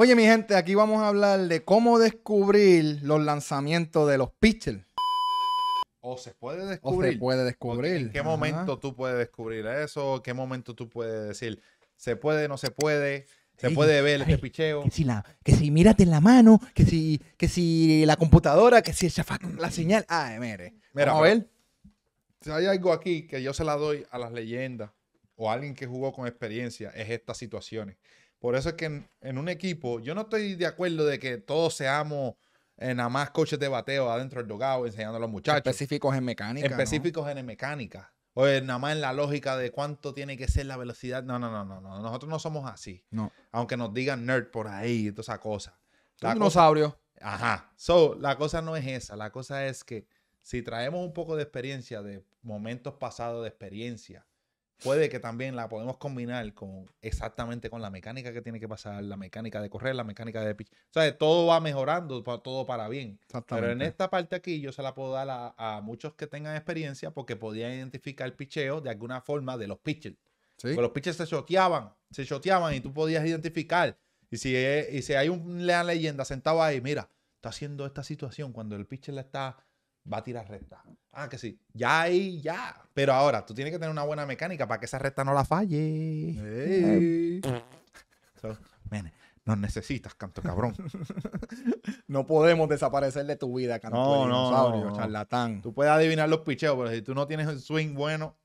Oye, mi gente, aquí vamos a hablar de cómo descubrir los lanzamientos de los pitchers. O se puede descubrir. O se puede descubrir. ¿En qué momento tú puedes descubrir eso? ¿Qué momento tú puedes decir? ¿Se puede, no se puede? ¿Se puede ver el este picheo? Que si, que si mírate en la mano, que si, que si la computadora, que si el la señal. Ah, mire. Mira, Vamos a ver. Si hay algo aquí que yo se la doy a las leyendas o a alguien que jugó con experiencia, es estas situaciones. Por eso es que en, un equipo, yo no estoy de acuerdo de que todos seamos eh, nada más coches de bateo adentro del dogado enseñando a los muchachos. Específicos en mecánica. Específicos en mecánica. O nada más en la lógica de cuánto tiene que ser la velocidad. No, no, no, no, Nosotros no somos así. No. Aunque nos digan nerd por ahí y toda esa cosa. un dinosaurio. ajá. So, la cosa no es esa. La cosa es que si traemos un poco de experiencia, de momentos pasados de experiencia, puede que también la podemos combinar con exactamente con la mecánica que tiene que pasar, la mecánica de correr, la mecánica de pitch. O sea, todo va mejorando, todo para bien. Pero en esta parte aquí yo se la puedo dar a, muchos que tengan experiencia porque podían identificar el picheo de alguna forma de los pitchers. los pitchers se choteaban, se choteaban y tú podías identificar. Y si, y si hay leyenda sentado ahí, mira, está haciendo esta situación cuando el pitcher le está va a tirar recta. Ah, que sí. Ya ahí, ya. Pero ahora, tú tienes que tener una buena mecánica para que esa recta no la falle. Hey. So, nos necesitas, canto cabrón. no podemos desaparecer de tu vida, canto no, dinosaurio, charlatán. Tú puedes adivinar los picheos, pero si tú no tienes un swing bueno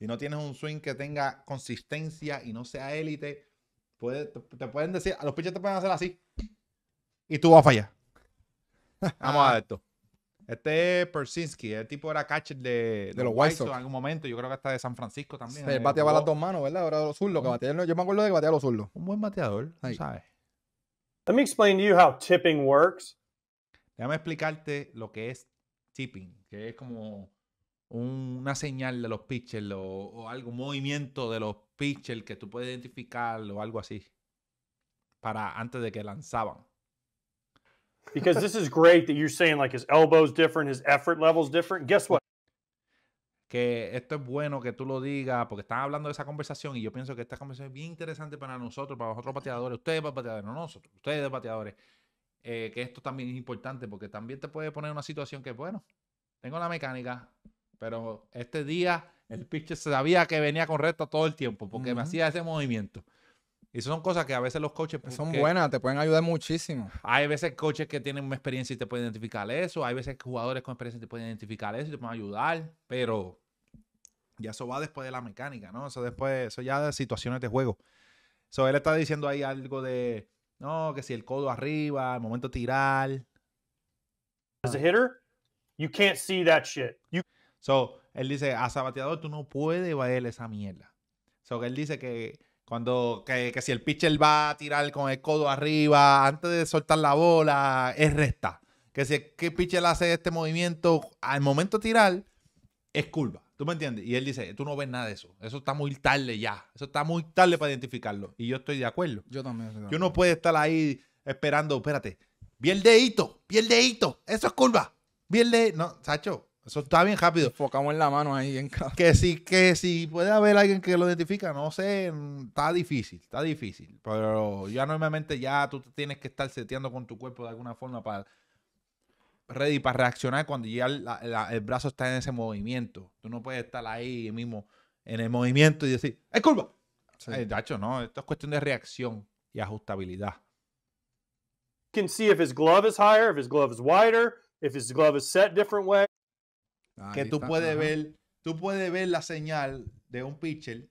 y no tienes un swing que tenga consistencia y no sea élite, te, pueden decir, a los picheos te pueden hacer así y tú vas a fallar. Vamos a ah. ver esto. Este es Persinski, el tipo era catcher de, de, los White Sox en algún momento, yo creo que hasta de San Francisco también. Se eh, bateaba las dos manos, ¿verdad? yo me acuerdo de que bateaba los zurdos. Un buen bateador, ¿sabes? works. Déjame explicarte lo que es tipping, que es como una señal de los pitchers o, o algún movimiento de los pitchers que tú puedes identificar o algo así para antes de que lanzaban because great different, effort Que esto es bueno que tú lo digas, porque estás hablando de esa conversación y yo pienso que esta conversación es bien interesante para nosotros, para otros bateadores, ustedes bateadores, no nosotros, ustedes bateadores. Eh, que esto también es importante porque también te puede poner una situación que, bueno, tengo la mecánica, pero este día el pitcher sabía que venía con todo el tiempo porque me hacía ese movimiento. Y son cosas que a veces los coaches... Son buenas, te pueden ayudar muchísimo. Hay veces coaches que tienen una experiencia y te pueden identificar eso. Hay veces jugadores con experiencia te pueden identificar eso y te pueden ayudar. Pero ya eso va después de la mecánica, ¿no? Eso después, eso ya de situaciones de juego. So, él está diciendo ahí algo de, no, que si el codo arriba, el momento de tirar. As a hitter, you can't see that shit. So, él dice, a sabateador tú no puedes ver esa mierda. So, él dice que cuando que, si el pitcher va a tirar con el codo arriba, antes de soltar la bola, es resta. Que si el que pitcher hace este movimiento, al momento de tirar, es curva. ¿Tú me entiendes? Y él dice, tú no ves nada de eso. Eso está muy tarde ya. Eso está muy tarde para identificarlo. Y yo estoy de acuerdo. Yo también. Yo no puedo estar ahí esperando, espérate, bien el dedito, vi eso es curva. Vi el No, Sacho, eso está bien rápido. Enfocamos en la mano ahí Que si, que si puede haber alguien que lo identifica, no sé, está difícil, está difícil. Pero ya normalmente ya tú tienes que estar seteando con tu cuerpo de alguna forma para ready para reaccionar cuando ya el brazo está en ese movimiento. Tú no puedes estar ahí mismo en el movimiento y decir, ¡es curva! no, esto es cuestión de reacción y ajustabilidad. can see if his glove is higher, if his glove is wider, if his glove is set different way. Ah, que tú puedes ver, tú puedes ver la señal de un pitcher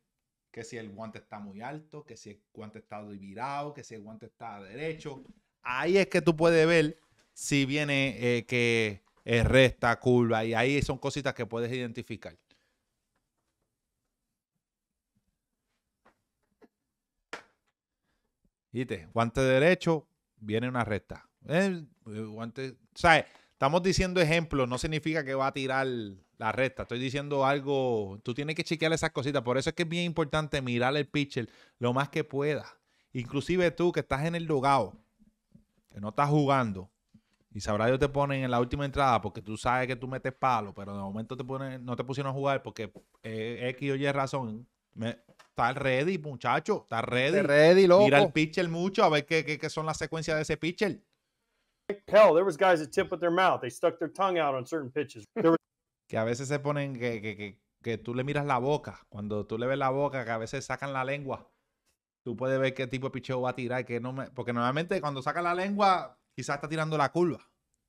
que si el guante está muy alto, que si el guante está virado, que si el guante está derecho. Ahí es que tú puedes ver si viene eh, que es resta, curva, y ahí son cositas que puedes identificar. Guante derecho, viene una recta. guante, ¿sabes? Estamos diciendo ejemplos, no significa que va a tirar la recta. Estoy diciendo algo. Tú tienes que chequear esas cositas. Por eso es que es bien importante mirar el pitcher lo más que pueda. Inclusive tú que estás en el dogado, que no estás jugando, y sabrá yo te ponen en la última entrada porque tú sabes que tú metes palo, pero de momento te pone, no te pusieron a jugar porque eh, X o Y razón. Me, está ready, muchacho. Está ready. ready, loco. Mira el pitcher mucho a ver qué, qué, qué son las secuencias de ese pitcher que a veces se ponen que, que, que, que, tú le miras la boca. Cuando tú le ves la boca, que a veces sacan la lengua. Tú puedes ver qué tipo de picheo va a tirar. Que no me... Porque normalmente cuando saca la lengua, quizás está tirando la curva.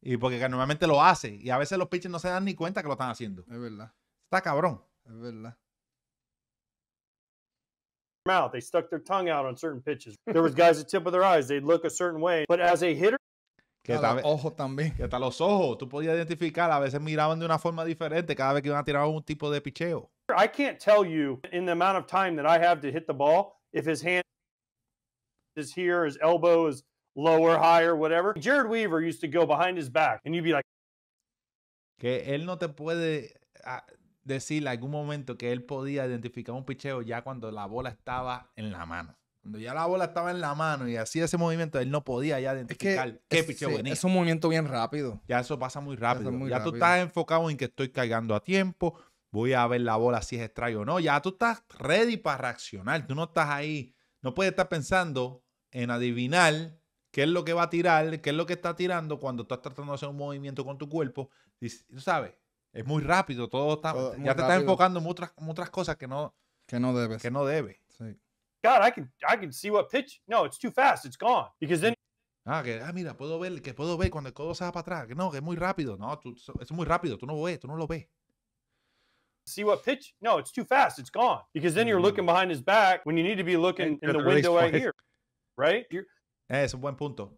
Y porque normalmente lo hace. Y a veces los pitchers no se dan ni cuenta que lo están haciendo. Es verdad. Está cabrón. Es verdad. Mouth. They stuck their tongue out on certain There guys tip their eyes. look a certain way. hitter, que a los ojos también. Que hasta los ojos. Tú podías identificar. A veces miraban de una forma diferente cada vez que iban a tirar un tipo de picheo. I can't tell you in the amount of time that I have to hit the ball if his hand is here, his elbow is lower, higher, whatever. Jared Weaver used to go behind his back and you'd be like. Que él no te puede ah, decir algún momento que él podía identificar un picheo ya cuando la bola estaba en la mano. Cuando ya la bola estaba en la mano y hacía ese movimiento, él no podía ya identificar qué picheo Es un movimiento bien rápido. Ya eso pasa muy rápido. ya tú estás enfocado en que estoy cayendo a tiempo, voy a ver la bola si es extraño o no. Ya tú estás ready para reaccionar. Tú no estás ahí. No puedes estar pensando en adivinar qué es lo que va a tirar, qué es lo que está tirando cuando estás tratando de hacer un movimiento con tu cuerpo. tú sabes, es muy rápido. Todo está, ya te estás enfocando en otras, cosas que no, que no debes. Que no debes. Sí. God, I can, I can see what pitch. No, it's too fast. It's gone. Because then Ah, que ah, mira, puedo ver, que puedo ver cuando el codo se va para atrás. Que no, que es muy rápido. No, tú, es muy rápido. Tú no lo ves, tú no lo ves. See what pitch? No, it's too fast. It's gone. Because then you're mm. looking behind his back when you need to be looking in the window right here. Right? Eh, Es un buen punto.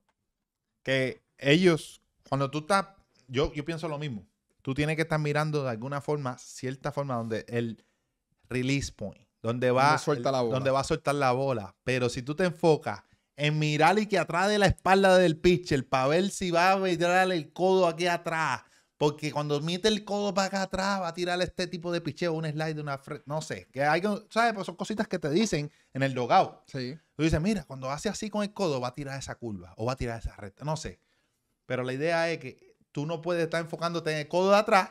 Que ellos, cuando tú estás, yo, yo pienso lo mismo. Tú tienes que estar mirando de alguna forma, cierta forma, donde el release point donde va, va a soltar la bola. Pero si tú te enfocas en mirar y que atrás de la espalda del pitcher para ver si va a tirarle el codo aquí atrás. Porque cuando mete el codo para acá atrás, va a tirar este tipo de picheo, un slide, una no sé. Que hay, ¿sabes? Pues son cositas que te dicen en el logout. Sí. Tú dices, mira, cuando hace así con el codo, va a tirar esa curva o va a tirar esa recta, no sé. Pero la idea es que tú no puedes estar enfocándote en el codo de atrás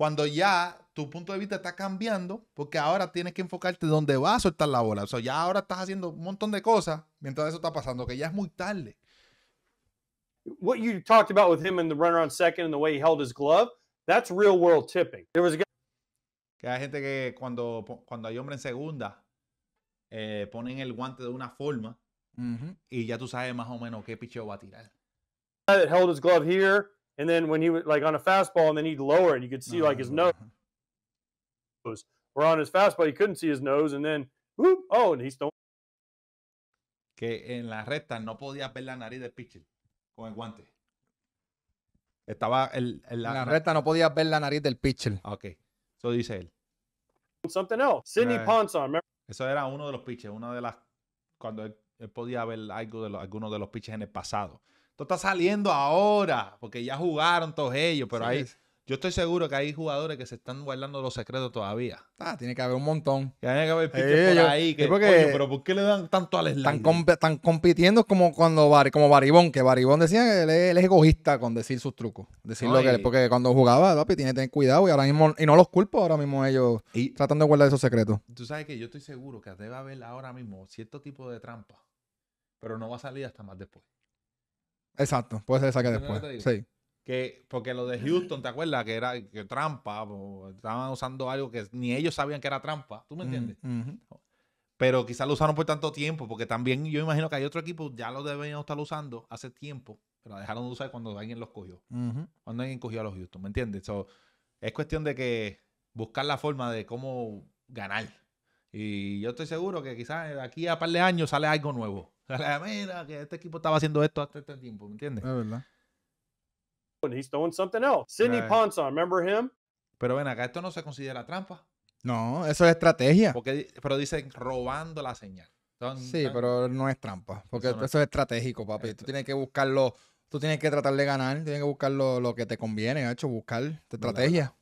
cuando ya tu punto de vista está cambiando, porque ahora tienes que enfocarte dónde vas a soltar la bola. O sea, ya ahora estás haciendo un montón de cosas mientras eso está pasando, que ya es muy tarde. What you talked about with him in the runner on second and the way he held his glove, that's real world tipping. There was Que hay gente que cuando, cuando hay hombre en segunda, eh, ponen el guante de una forma y ya tú sabes más o menos qué picheo va a tirar. That held his glove here And then when he would like on a fastball, and then he'd lower and you could see like his nose. Uh-huh. were on his fastball, he couldn't see his nose, and then, whoop, oh, and he's still Que en la recta no podía ver la nariz del pitcher con el guante. Estaba el, en la recta no podía ver la nariz del pitcher. Ah, okay eso dice él. Something else. Sidney Ponson, remember? Eso era uno de los pitches, una de las cuando él, podía ver algo de los, algunos de los pitches en el pasado. Esto está saliendo ahora, porque ya jugaron todos ellos, pero ahí... Yo estoy seguro que hay jugadores que se están guardando los secretos todavía. Ah, tiene que haber un montón. tiene que haber eh, por ahí. pero ¿por qué le dan tanto al Slider? Están, compitiendo como cuando como Baribón, que Baribón decía que él, es, egoísta con decir sus trucos. Decir lo que Porque cuando jugaba, papi, tiene que tener cuidado y ahora mismo, y no los culpo ahora mismo ellos y, tratando de guardar esos secretos. Tú sabes que yo estoy seguro que debe haber ahora mismo cierto tipo de trampa, pero no va a salir hasta más después. Exacto, puede ser esa que después. Que, porque lo de Houston, ¿te acuerdas? Que era trampa, estaban usando algo que ni ellos sabían que era trampa, ¿tú me mm, entiendes? Pero quizás lo usaron por tanto tiempo, porque también yo imagino que hay otro equipo, ya lo deberían estar usando hace tiempo, pero dejaron de usar cuando alguien los cogió. Cuando alguien cogió a los Houston, ¿me entiendes? So, es cuestión de que buscar la forma de cómo ganar. Y yo estoy seguro que quizás aquí a par de años sale algo nuevo. Mira, que este equipo estaba haciendo esto hasta este tiempo, ¿me entiendes? Es verdad. he's something else. Ponson, remember him? Pero ven acá, esto no se considera trampa. No, eso es estrategia. Porque, pero dicen robando la señal. sí, pero no es trampa. Porque eso, es... estratégico, papi. Tú tienes que buscarlo. Tú tienes que tratar de ganar. Tienes que buscar lo, lo que te conviene, hecho, buscar estrategia.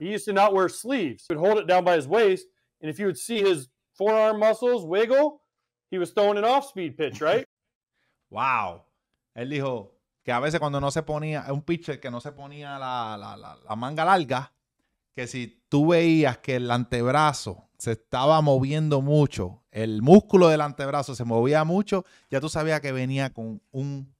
He used to not sleeves. He would hold it down by his waist, and if you would see his forearm muscles wiggle, off-speed pitch, wow. Él dijo que a veces cuando no se ponía, un pitcher que no se ponía la, la, la, manga larga, que si tú veías que el antebrazo se estaba moviendo mucho, el músculo del antebrazo se movía mucho, ya tú sabías que venía con un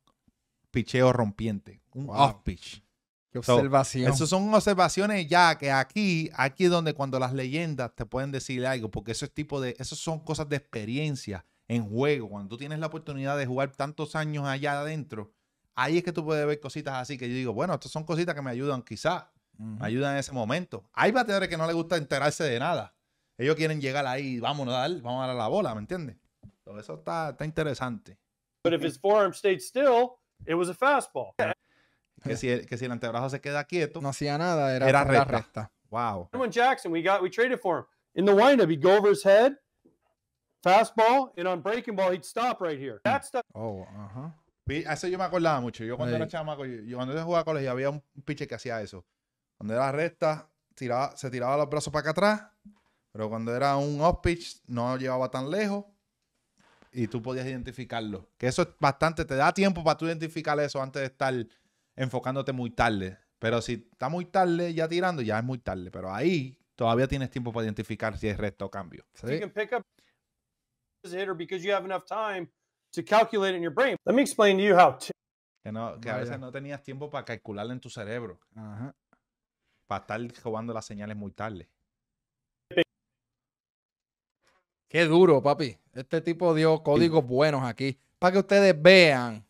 picheo rompiente, un off-pitch. Qué observación. esas son observaciones ya que aquí, aquí es donde cuando las leyendas te pueden decir algo, porque eso es tipo de, esas son cosas de experiencia en juego, cuando tú tienes la oportunidad de jugar tantos años allá adentro, ahí es que tú puedes ver cositas así que yo digo, bueno, estas son cositas que me ayudan Quizá me ayudan en ese momento. Hay bateadores que no le gusta enterarse de nada. Ellos quieren llegar ahí, vámonos a dar, vamos a dar la bola, ¿me entiendes? Todo eso está, interesante. Pero si his stayed still, it was a fastball. Que si, el, antebrazo se queda quieto, no hacía nada, era, recta. recta. Wow. Jackson, we got, we traded for him. In the windup, he go over his head, fastball, and on breaking ball, he'd stop right here. Mm. Oh, Uh -huh. Eso yo me acordaba mucho. Yo cuando era chamaco, yo, cuando yo jugaba colegio, había un pitcher que hacía eso. Cuando era recta, tiraba, se tiraba los brazos para acá atrás, pero cuando era un off-pitch, no llevaba tan lejos y tú podías identificarlo. Que eso es bastante, te da tiempo para tú identificar eso antes de estar enfocándote muy tarde. Pero si está muy tarde ya tirando, ya es muy tarde. Pero ahí todavía tienes tiempo para identificar si es recto o cambio. ¿Sí? a que no, a veces no tenías tiempo para calcularlo en tu cerebro. Para estar jugando las señales muy tarde. Qué duro, papi. Este tipo dio códigos buenos aquí. Para que ustedes vean.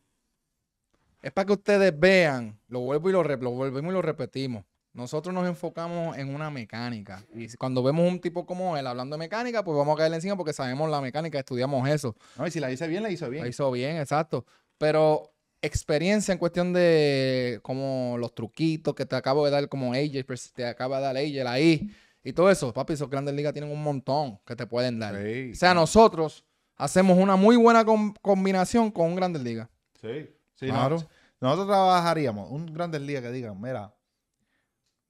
Es para que ustedes vean. Lo vuelvo y lo, y lo repetimos. Nosotros nos enfocamos en una mecánica. Y cuando vemos un tipo como él hablando de mecánica, pues vamos a caerle encima porque sabemos la mecánica, estudiamos eso. No, y si la hice bien, la hizo bien. La hizo bien, exacto. Pero experiencia en cuestión de como los truquitos que te acabo de dar como AJ, pues, te acaba de dar AJ ahí y todo eso. Papi, esos grandes ligas tienen un montón que te pueden dar. O sea, nosotros hacemos una muy buena combinación con un grandes ligas. Sí, sí, claro. nosotros trabajaríamos un grandes ligas que digan, mira,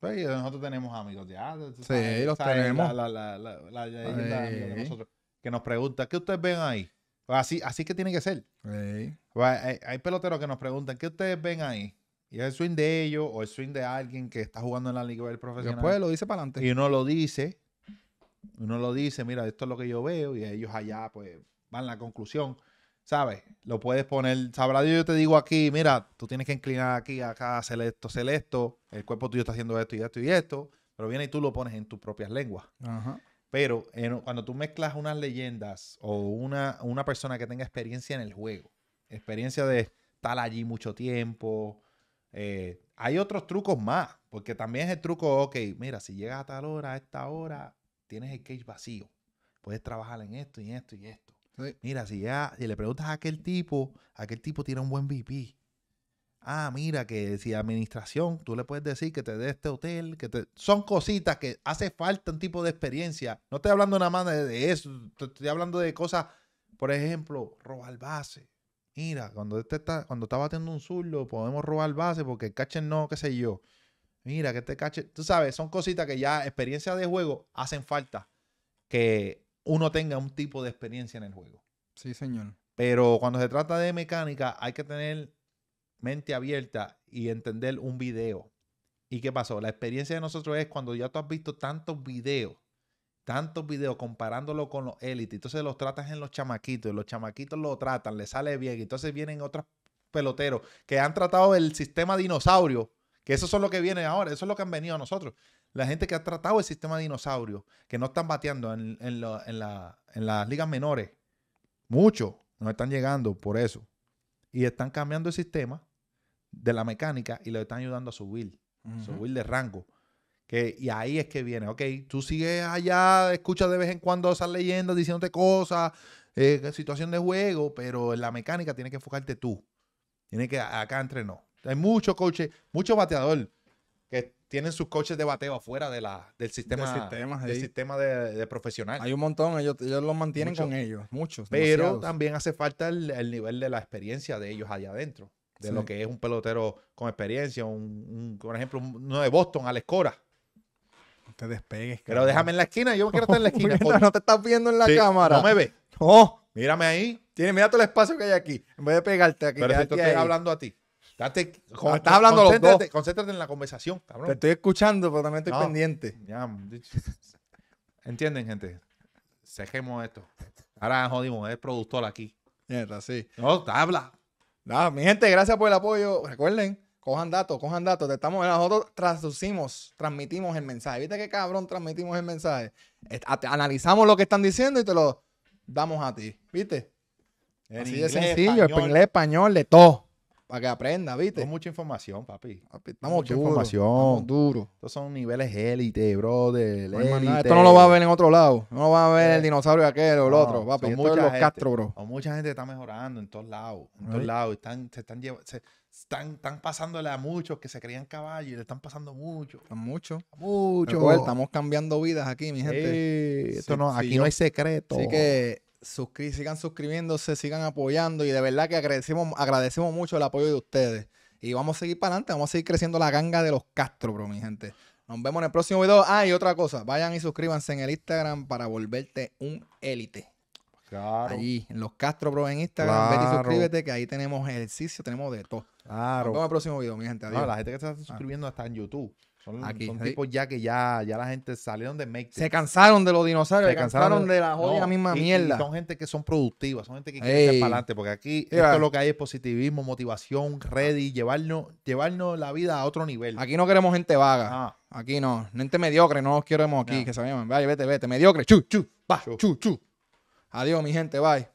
pues, nosotros tenemos amigos de ah, Sí, los tenemos. La, la, de que nos pregunta, ¿qué ustedes ven ahí? Pues, así, así que tiene que ser. Pues, hay, peloteros que nos preguntan, ¿qué ustedes ven ahí? Y es el swing de ellos o el swing de alguien que está jugando en la liga del profesional. Después lo dice para adelante. Y uno lo dice, uno lo dice, mira, esto es lo que yo veo, y ellos allá pues van a la conclusión. ¿sabes? Lo puedes poner, sabrá Dios, yo te digo aquí, mira, tú tienes que inclinar aquí, acá, hacer esto, hacer esto, el cuerpo tuyo está haciendo esto y esto y esto, pero viene y tú lo pones en tus propias lenguas. Pero cuando tú mezclas unas leyendas o una, una persona que tenga experiencia en el juego, experiencia de estar allí mucho tiempo, eh, hay otros trucos más, porque también es el truco, ok, mira, si llegas a tal hora, a esta hora, tienes el cage vacío, puedes trabajar en esto y en esto y esto Mira, si ya, le preguntas a aquel tipo, aquel tipo tiene un buen VP. Ah, mira, que si administración, tú le puedes decir que te dé este hotel, que te... Son cositas que hace falta un tipo de experiencia. No estoy hablando nada más de eso, estoy hablando de cosas, por ejemplo, robar base. Mira, cuando este está, cuando está batiendo un zurdo, podemos robar base porque el catcher no, qué sé yo. Mira, que este cache tú sabes, son cositas que ya experiencia de juego hacen falta. Que uno tenga un tipo de experiencia en el juego. Sí, señor. Pero cuando se trata de mecánica, hay que tener mente abierta y entender un video. ¿Y qué pasó? La experiencia de nosotros es cuando ya tú has visto tantos videos, tantos videos comparándolo con los élites, entonces los tratas en los chamaquitos, y los chamaquitos lo tratan, le sale bien, y entonces vienen otros peloteros que han tratado el sistema dinosaurio, que eso son lo que viene ahora, eso es lo que han venido a nosotros la gente que ha tratado el sistema de dinosaurios, que no están bateando en, las ligas menores, muchos no están llegando por eso. Y están cambiando el sistema de la mecánica y lo están ayudando a subir, subir de rango. Que, y ahí es que viene, ok, tú sigues allá, escuchas de vez en cuando esas leyendas diciéndote cosas, eh, situación de juego, pero en la mecánica tienes que enfocarte tú. Tienes que, acá entrenó. Hay muchos coaches, muchos bateadores que tienen sus coches de bateo afuera de la, del sistema, de sistema, de, profesionales. profesional. Hay un montón, ellos, los mantienen con ellos, muchos. Pero también hace falta el, nivel de la experiencia de ellos allá adentro, de lo que es un pelotero con experiencia, un, por ejemplo, uno de Boston, Alex Cora. No te despegues. Pero déjame en la esquina, yo quiero estar en la esquina. no te estás viendo en la cámara. No me ves. Mírame ahí. mira todo el espacio que hay aquí. En vez de pegarte aquí. Pero si te estoy hablando a ti. Date, ah, hablando los dos. Concéntrate en la conversación, cabrón. Te estoy escuchando, pero también estoy pendiente. entienden, gente. Sejemos esto. Ahora jodimos, es productor aquí. Mierda, sí. No, te habla. mi gente, gracias por el apoyo. Recuerden, cojan datos, cojan datos. Te estamos, nosotros traducimos, transmitimos el mensaje. ¿Viste qué cabrón transmitimos el mensaje? Analizamos lo que están diciendo y te lo damos a ti. ¿Viste? Así de sencillo, español. español, de todo para que aprenda, ¿viste? Es mucha información, papi. papi mucha información. Estamos duro. Estos son niveles élite, bro. Esto no lo va a ver en otro lado. No lo va a ver el eh, dinosaurio aquel o el otro, papi. Esto los Castro, bro. mucha gente está mejorando en todos lados. En todos lados. Están, se están están, están, pasándole a muchos que se creían caballos y le están pasando mucho. A mucho. mucho. Pues, estamos cambiando vidas aquí, mi gente. esto no, aquí no hay secreto. Así que sigan suscribiéndose, sigan apoyando y de verdad que agradecemos, agradecemos mucho el apoyo de ustedes. Y vamos a seguir para adelante, vamos a seguir creciendo la ganga de los Castro, bro, mi gente. Nos vemos en el próximo video. Ah, y otra cosa, vayan y suscríbanse en el Instagram para volverte un élite. Claro. Allí, en los Castro Bro en Instagram. Ven y suscríbete, que ahí tenemos ejercicio, tenemos de todo. Claro. Nos vemos en el próximo video, mi gente. Adiós. la gente que se está suscribiendo está en YouTube. Son, Aquí, tipos ya que ya, ya la gente salieron de make Se cansaron de los dinosaurios, se cansaron de, la misma mierda. son gente que son productivas, son gente que quiere ir para adelante, porque aquí esto es lo que hay es positivismo, motivación, ready, llevarnos, llevarnos la vida a otro nivel. Aquí no queremos gente vaga. Aquí no, gente mediocre, no los queremos aquí, que se vete, vete, mediocre, chu, chu, va, chu, chu. Adiós, mi gente, bye.